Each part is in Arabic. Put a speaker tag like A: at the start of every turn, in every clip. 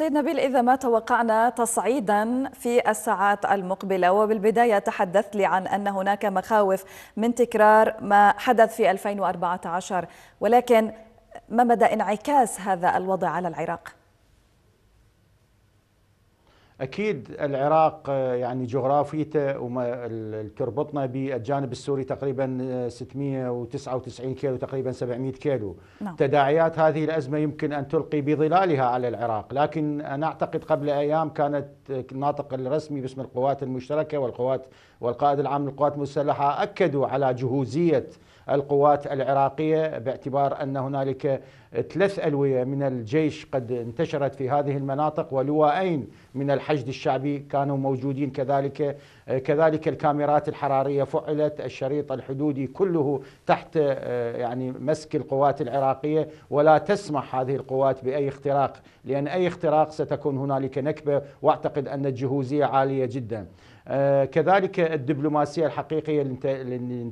A: سيد نبيل إذا ما توقعنا تصعيدا في الساعات المقبلة وبالبداية تحدثت لي عن أن هناك مخاوف من تكرار ما حدث في 2014 ولكن ما مدى انعكاس هذا الوضع على العراق؟ اكيد العراق آه، يعني جغرافيته وما تربطنا بالجانب السوري تقريبا 699 آه، كيلو تقريبا 700 كيلو نعم. تداعيات هذه الازمه يمكن ان تلقي بظلالها على العراق لكن انا اعتقد قبل ايام كانت آه، الناطق الرسمي باسم القوات المشتركه والقوات والقائد العام للقوات المسلحه اكدوا على جهوزيه القوات العراقية باعتبار أن هنالك ثلاث ألوية من الجيش قد انتشرت في هذه المناطق ولواءين من الحشد الشعبي كانوا موجودين كذلك كذلك الكاميرات الحرارية فعلت الشريط الحدودي كله تحت يعني مسك القوات العراقية ولا تسمح هذه القوات بأي اختراق لأن أي اختراق ستكون هنالك نكبة واعتقد أن الجهوزية عالية جدا آه، كذلك الدبلوماسية الحقيقية اللي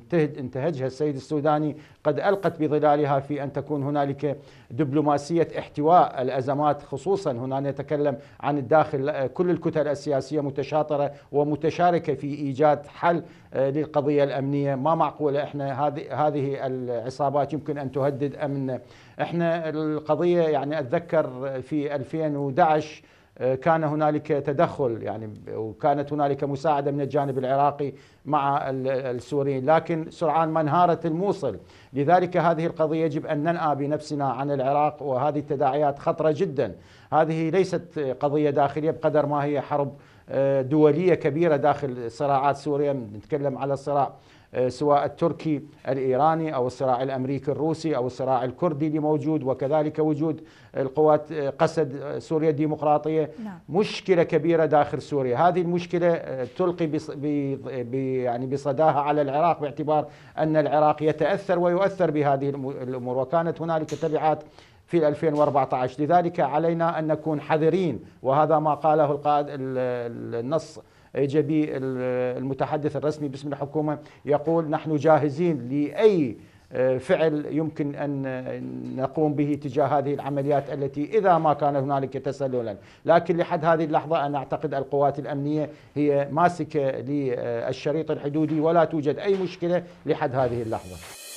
A: انتهجها السيد السوداني قد ألقت بظلالها في أن تكون هنالك دبلوماسية احتواء الأزمات خصوصا هنا نتكلم عن الداخل كل الكتل السياسية متشاطرة ومتشاركة في إيجاد حل آه، للقضية الأمنية ما معقولة إحنا هذه هذه العصابات يمكن أن تهدد أمننا إحنا القضية يعني أتذكر في 2011 آه، كان هنالك تدخل يعني وكانت هنالك مساعده من الجانب العراقي مع السوريين لكن سرعان ما انهارت الموصل لذلك هذه القضيه يجب ان ننأى بنفسنا عن العراق وهذه التداعيات خطره جدا هذه ليست قضيه داخليه بقدر ما هي حرب آه، دوليه كبيره داخل صراعات سوريا نتكلم على صراع آه، سواء التركي الايراني او الصراع الامريكي الروسي او الصراع الكردي اللي موجود وكذلك وجود القوات آه، قسد آه، سوريا الديمقراطيه نعم. مشكله كبيره داخل سوريا، هذه المشكله تلقي بص ب يعني بصداها على العراق باعتبار ان العراق يتاثر ويؤثر بهذه الامور وكانت هنالك تبعات في 2014 لذلك علينا أن نكون حذرين وهذا ما قاله القائد النص جبي المتحدث الرسمي باسم الحكومه يقول نحن جاهزين لاي آه، فعل يمكن ان آه، نقوم به تجاه هذه العمليات التي اذا ما كان هنالك تسللا، لكن لحد هذه اللحظه انا اعتقد القوات الامنيه هي ماسكه للشريط الحدودي ولا توجد اي مشكله لحد هذه اللحظه.